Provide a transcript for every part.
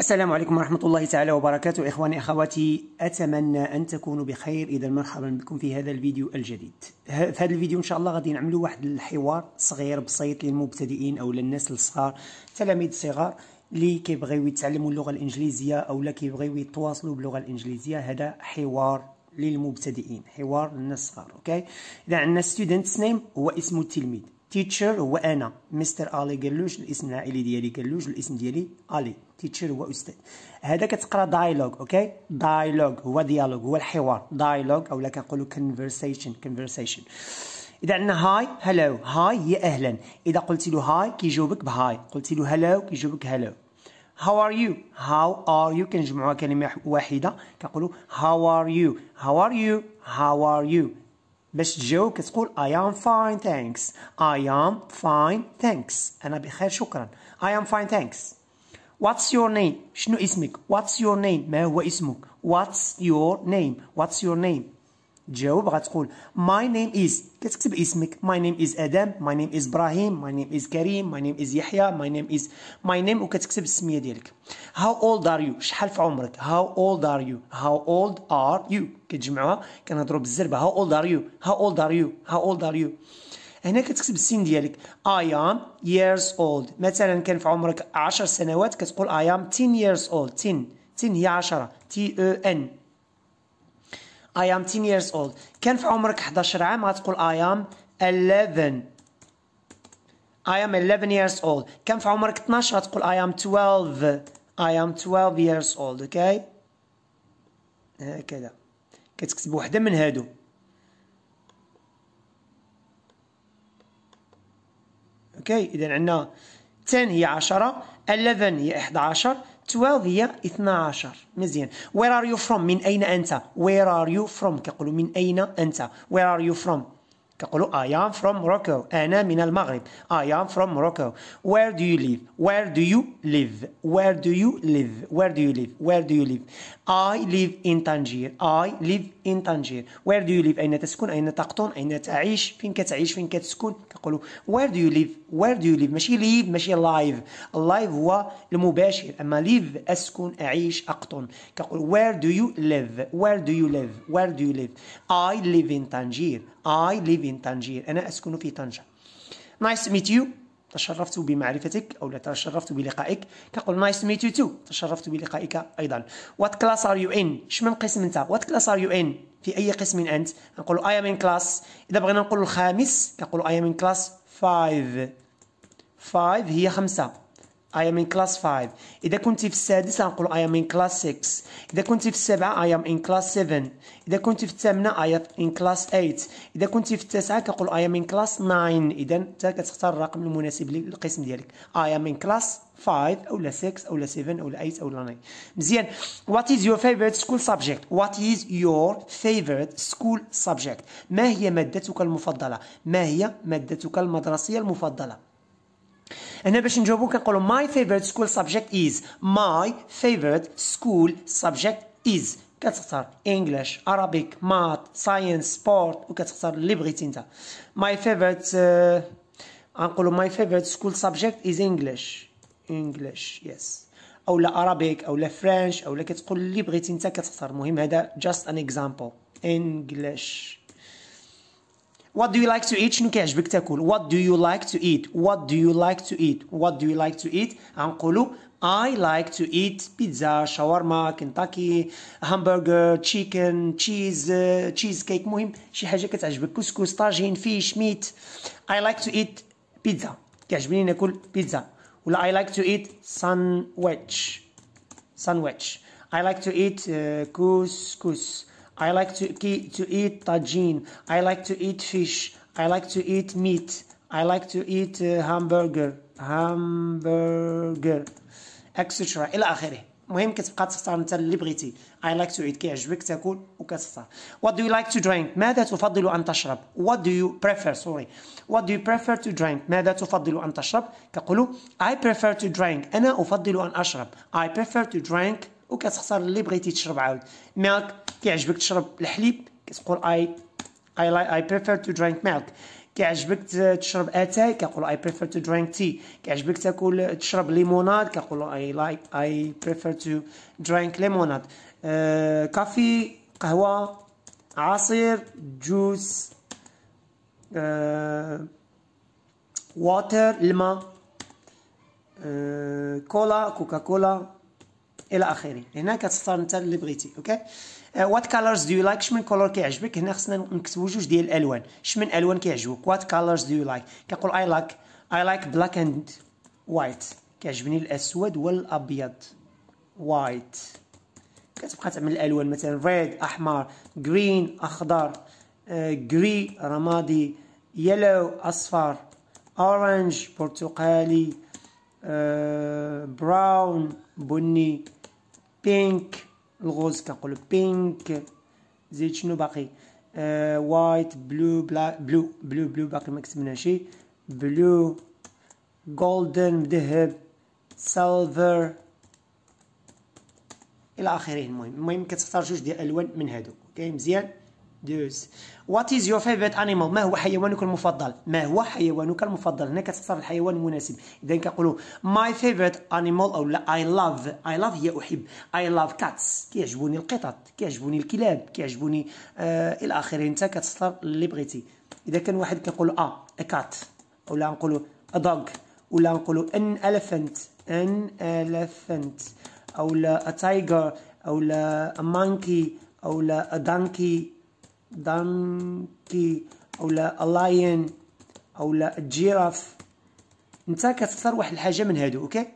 السلام عليكم ورحمة الله تعالى وبركاته إخواني أخواتي أتمنى أن تكونوا بخير إذا مرحبا بكم في هذا الفيديو الجديد في هذا الفيديو إن شاء الله غادي نعملوا واحد الحوار صغير بسيط للمبتدئين أو للناس الصغار تلاميذ صغار اللي كيبغيو يتعلموا اللغة الإنجليزية أو لا كيبغيو يتواصلوا باللغة الإنجليزية هذا حوار للمبتدئين حوار للناس الصغار أوكي إذا عندنا ستودنتس نيم هو اسم التلميذ تيتشر هو انا مستر الي قالوش الاسم العائلي ديالي قالوش الاسم ديالي الي تيتشر هو استاذ هذا كتقرا دايلوغ اوكي دايلوغ هو ديالوج هو الحوار دايلوج اولا كنقولوا كونفرسيشن كونفرسيشن اذا عندنا هاي هلو هاي هي اهلا اذا قلت له هاي كيجاوبك بهاي قلت له هلو كيجاوبك هلو هاو ار يو هاو ار يو كنجمعوها كلمه واحده كنقولوا هاو ار يو هاو ار يو هاو ار يو باش It's كتقول I am fine thanks I am fine thanks أنا بخير شكرا I am fine thanks What's your name شنو اسمك What's your name ما هو اسمك What's your name What's your name تجاوب غتقول ماي نيم از كتكتب اسمك ماي نيم از ادم ماي نيم از ابراهيم ماي نيم از كريم ماي نيم از يحيى ماي نيم از ماي نيم وكتكتب السميه ديالك هاو اولد ار يو شحال في عمرك هاو اولد ار يو هاو اولد ار يو كتجمعوها كنهضروا بالزربه هاو اولد ار يو هاو اولد ار يو هاو اولد ار يو هنا كتكتب السن ديالك اي ام ييرز اولد مثلا كان في عمرك 10 سنوات كتقول اي ام 10 ييرز اولد 10 10 هي 10 تي او ان I am 10 years old كان في عمرك 11 عام غتقول I am 11 I am 11 years old كان في عمرك 12 غتقول I am 12 I am 12 years old okay? هكذا إيه، كتكتب وحده من هادو اوكي okay. اذا عندنا 10 هي 10 11 هي 11 12 هي 12 مزيان وير ار يو فروم من اين انت وير ار يو فروم كيقولوا من اين انت وير ار يو فروم كنقولوا I am from Morocco أنا من المغرب I am from Morocco Where do you live Where do you live Where do you live Where do you live Where do you live I live in Tangier I live in Tangier Where do you live أين تسكن أين تقطن أين تعيش فين كتعيش فين كتسكن كنقولوا Where do you live وير دو ليف ماشي ليف ماشي لايف اللايف هو المباشر اما ليف اسكن اعيش اقطن كنقول وير دو يو ليف وير دو يو ليف وير دو يو ليف اي ليف ان تانجير اي ليف ان تانجير انا اسكن في طنجه نايس ميت يو تشرفت بمعرفتك او لا تشرفت بلقائك كنقول نايس ميت يو تو تشرفت بلقائك ايضا وات كلاس ار يو ان اش من قسم انت وات كلاس ار يو ان في اي قسم انت نقول اي ام ان كلاس اذا بغينا نقول الخامس كنقول اي ام ان كلاس five five هي خمسة I am in class 5 إذا كنت في السادس غنقول I am in class 6 إذا كنت في السابعة I am in class 7 إذا كنت في الثامنة I am in class 8 إذا كنت في التاسعة كنقول I am in class 9 إذا أنت كتختار الرقم المناسب للقسم ديالك I am in class 5 أولا 6 أولا 7 أولا 8 أولا 9 مزيان What is your favorite school subject What is your favorite school subject ما هي مادتك المفضلة ما هي مادتك المدرسية المفضلة هنا باش نجاوبو كنقولو ماي فيفورت سكول سبجيكت از ماي فيفورت سكول سبجيكت از كتختار انجلش عربيك مات ساينس سبورت وكتختار اللي بغيتي نتا ماي فيفورت غنقولو ماي فيفورت سكول سبجيكت از انجلش انجلش يس اولا او اولا فرنش اولا كتقول اللي بغيتي نتا كتختار المهم هذا جاست ان اكزامبل انجلش What do you like to eat؟ شنو كيعجبك تاكل؟ What do you like to eat؟ What do you like to eat؟ What do you like to eat؟ غنقولوا I like to eat pizza, shawarma, كنتاكي، hamburger, chicken, cheese, تشيز كيك مهم شي حاجة كتعجبك كسكس، طاجين، fish, meat. I like to eat pizza. كيعجبني ناكل بيتزا. ولا I like to eat sandwich. sandwich. I like to eat uh, couscous. I like to, to eat tajine. I like to eat fish. I like to eat meat. I like to eat uh, hamburger. hamburger. اكسترا الى اخره المهم كتبقى تختار انت اللي بغيتي اي لايك تو ايت كيعجبك تاكل وكتختار وات دو يو لايك تو درينك ماذا تفضل ان تشرب وات دو يو بريفير سوري وات دو يو بريفير تو درينك ماذا تفضل ان تشرب كنقولوا اي بريفير تو درينك انا افضل ان اشرب اي بريفير تو درينك وكتختار اللي بغيتي تشرب عاود مالك كيعجبك تشرب الحليب كتقول اي اي لاي اي بريفير تو درينك ميلك كيعجبك تشرب اتاي كنقول اي بريفير تو درينك تي كيعجبك تاكل تشرب ليموناد كنقول اي لاي اي بريفير تو درينك ليموناد كافي قهوه عصير جوس آه واتر الماء كولا كوكا كولا الى اخره هنا كتختار انت اللي بغيتي اوكي وات كالرز دو يو لايك شمن كولور كيعجبك هنا خصنا نكتبوا جوج ديال الالوان شمن الوان كيعجبوك وات كالرز دو يو لايك كنقول اي لايك اي لايك بلاك اند وايت كيعجبني الاسود والابيض وايت كتبقى تعمل الالوان مثلا ريد احمر جرين اخضر جري رمادي يلو اصفر اورنج برتقالي براون بني بينك الغوز كنقولو بينك زيد شنو باقي آه وايت بلو بلا بلو بلو بلو باقي ما شي بلو جولدن مذهب سيلفر الى اخره المهم المهم كتختار جوج ديال الالوان من هادو اوكي مزيان دوز وات از يور فيفريت انيمال ما هو حيوانك المفضل ما هو حيوانك المفضل هنا كتختار الحيوان المناسب اذا كنقولوا ماي فيفريت انيمال او لا اي لاف اي لاف هي احب اي لاف كاتس كيعجبوني القطط كيعجبوني الكلاب كيعجبوني آه الى اخره انت كتختار اللي بغيتي اذا كان واحد كيقول اه ا كات لا نقولوا ا دوغ ولا نقولوا ان الفنت ان الفنت او لا ا تايجر او لا ا مانكي او لا ا دانكي دانكي او لا لاين او لا جيراف انت كتختار واحد الحاجه من هادو اوكي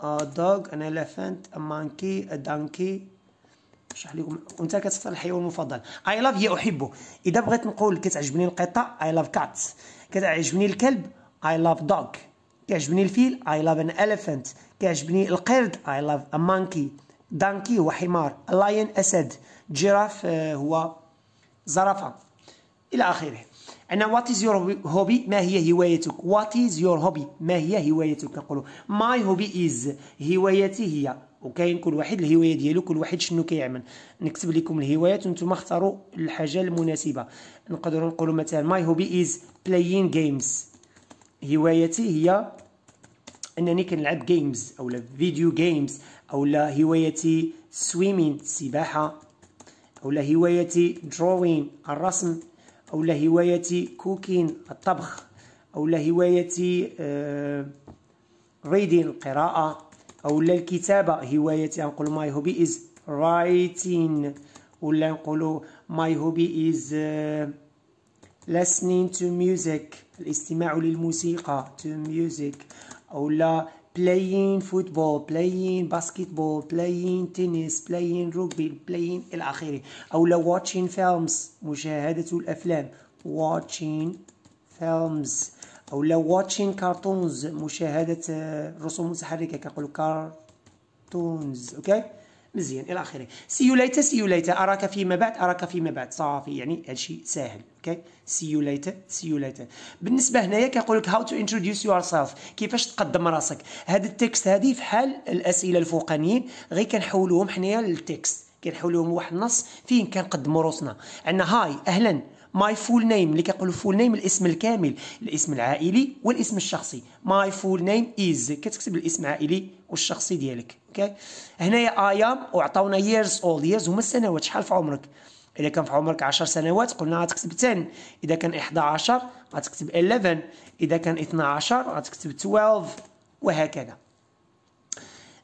ا دوغ ان اليفنت ا مانكي ا دانكي نشرح لكم وانت كتختار الحيوان المفضل اي لاف هي احبه اذا بغيت نقول كتعجبني القطه اي لاف كات كتعجبني الكلب اي لاف دوغ كيعجبني الفيل اي لاف ان اليفنت كيعجبني القرد اي لاف ا مانكي دانكي هو حمار لاين أسد جراف آه، هو زرافة إلى آخره عندنا وات از يور هوبي ما هي هوايتك وات از يور هوبي ما هي هوايتك نقولوا ماي هوبي از هوايتي هي وكاين كل واحد الهوايه ديالو كل واحد شنو كيعمل نكتب لكم الهوايات وانتم اختاروا الحاجه المناسبه نقدروا نقولوا مثلا ماي هوبي از بلايين جيمز هوايتي هي انني كنلعب جيمز اولا فيديو جيمز أو لا هوايتي سويمين السباحة أو لا هوايتي دروين الرسم أو لا هوايتي كوكين الطبخ أو لا هوايتي ريدين آه، القراءة أو لا الكتابة هوايتي نقول ماي هوبي إز رايتين ولا نقولوا ماي هوبي إز listening to music الاستماع للموسيقى to music أو لا بلايين فوتبول بلايين باسكتبول بلايين تنس بلايين روبي بلايين الى اخره او لا واتشين فيلمز مشاهده الافلام واتشين فيلمز او لا واتشين كارتونز مشاهده الرسوم آه، المتحركه كنقول كارتونز اوكي مزيان الى اخره سي يو ليتر سي يو ليتر اراك فيما بعد اراك فيما بعد صافي يعني هادشي ساهل اوكي سي يو ليتر سي يو ليتر بالنسبه هنايا كيقول لك هاو تو انتروديوس يور سيلف كيفاش تقدم راسك هذا التكست هذه في حال الاسئله الفوقانيين غير كنحولوهم حنايا للتكست كنحولوهم واحد النص فين كنقدموا روسنا عندنا هاي اهلا ماي فول نيم اللي كيقولوا فول نيم الاسم الكامل الاسم العائلي والاسم الشخصي ماي فول نيم از كتكتب الاسم العائلي والشخصي ديالك اوكي هنايا اي ام وعطاونا ييرز اولد ييرز هما السنوات شحال في عمرك اذا كان في عمرك 10 سنوات قلنا غتكتب 10 اذا كان 11 غتكتب 11 اذا كان 12 غتكتب 12 وهكذا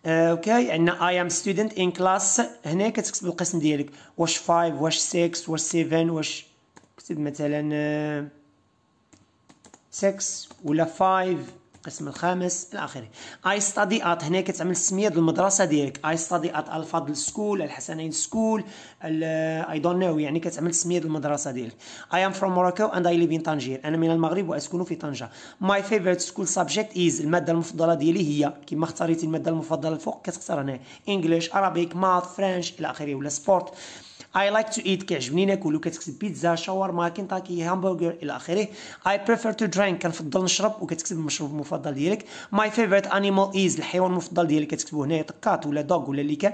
آه، اوكي عندنا اي ام ستودنت ان كلاس هنا كتكتب القسم ديالك واش 5 واش 6 واش 7 واش كتب مثلا 6 آه، ولا 5 القسم الخامس الى اخره اي ستادي ات هنا كتعمل السميه ديال المدرسه ديالك اي ستادي ات الفاضل سكول الحسنين سكول اي دون نو يعني كتعمل السميه ديال المدرسه ديالك اي ام فروم موروكو اند اي ليف ان طنجير انا من المغرب واسكن في طنجه ماي فيفورت سكول سبجكت از الماده المفضله ديالي هي كما اختاريتي الماده المفضله الفوق كتختار هنا انجلش عربيك ماث فرنش الى اخره ولا سبورت I like to eat كيعجبني ناكل وكتكتب بيتزا شاورما كنتاكي همبرجر الى اخره I prefer to drink كنفضل نشرب وكتكتب المشروب المفضل ديالك My favorite animal is الحيوان المفضل ديالك كتكتبو هنايا طقات ولا دوغ ولا اللي كان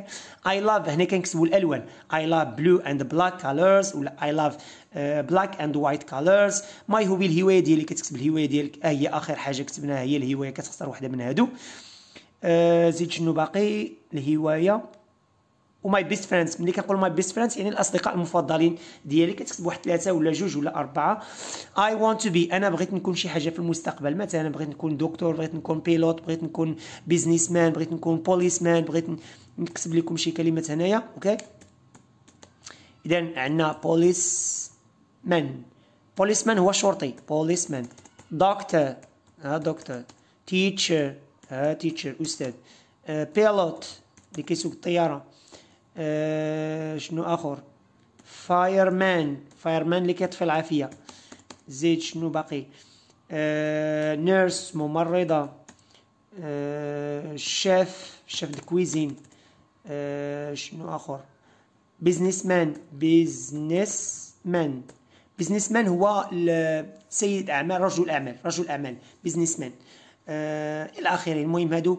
I love هنا كنكتبو الالوان I love blue and black colors ولا love uh, black and white colors My hobby الهوايه ديالي كتكتب الهوايه ديالك اه هي اخر حاجه كتبناها هي الهوايه كتختار واحده من هادو آه زيد شنو باقي الهوايه وماي بيست فريندز ملي كنقول ماي بيست فريندز يعني الاصدقاء المفضلين ديالي كتكتب واحد ثلاثه ولا جوج ولا اربعه اي وونت تو بي انا بغيت نكون شي حاجه في المستقبل مثلا بغيت نكون دكتور بغيت نكون بيلوت بغيت نكون بيزنس مان بغيت نكون بوليس مان بغيت نكتب لكم شي كلمات هنايا اوكي اذا عندنا بوليس مان بوليس مان هو شرطي بوليس مان دكتور ها دكتور تيتشر ها تيتشر استاذ بيلوت آه، اللي كيسوق الطياره آه شنو اخر فايرمان فايرمان اللي كيطفي العافيه زيد شنو باقي آه نيرس ممرضه آه شيف شيف الكويزين آه شنو اخر بيزنس مان بيزنس مان بيزنس مان هو سيد اعمال رجل اعمال رجل اعمال بيزنس مان آه الى اخره المهم هادو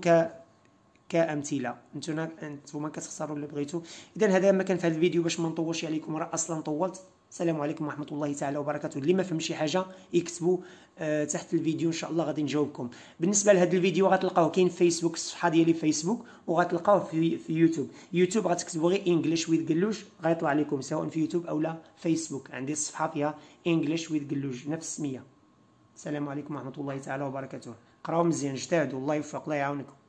كامثله نتوما نتوما كتختاروا اللي بغيتو اذا هذا ما كان في هذا الفيديو باش ما نطولش عليكم راه اصلا طولت السلام عليكم ورحمه الله تعالى وبركاته اللي ما فهم شي حاجه يكتبوا آه تحت الفيديو ان شاء الله غادي نجاوبكم بالنسبه لهذا الفيديو غتلقاوه كاين في فيسبوك الصفحه ديالي في فيسبوك وغتلقاوه في, في يوتيوب يوتيوب غتكتبوا غير انجلش ويذ قلوج غيطلع لكم سواء في يوتيوب او لا فيسبوك عندي الصفحه فيها انجلش ويذ قلوج نفس السميه السلام عليكم ورحمه الله تعالى وبركاته قراو مزيان اجتهدوا الله يوفق الله يعاونكم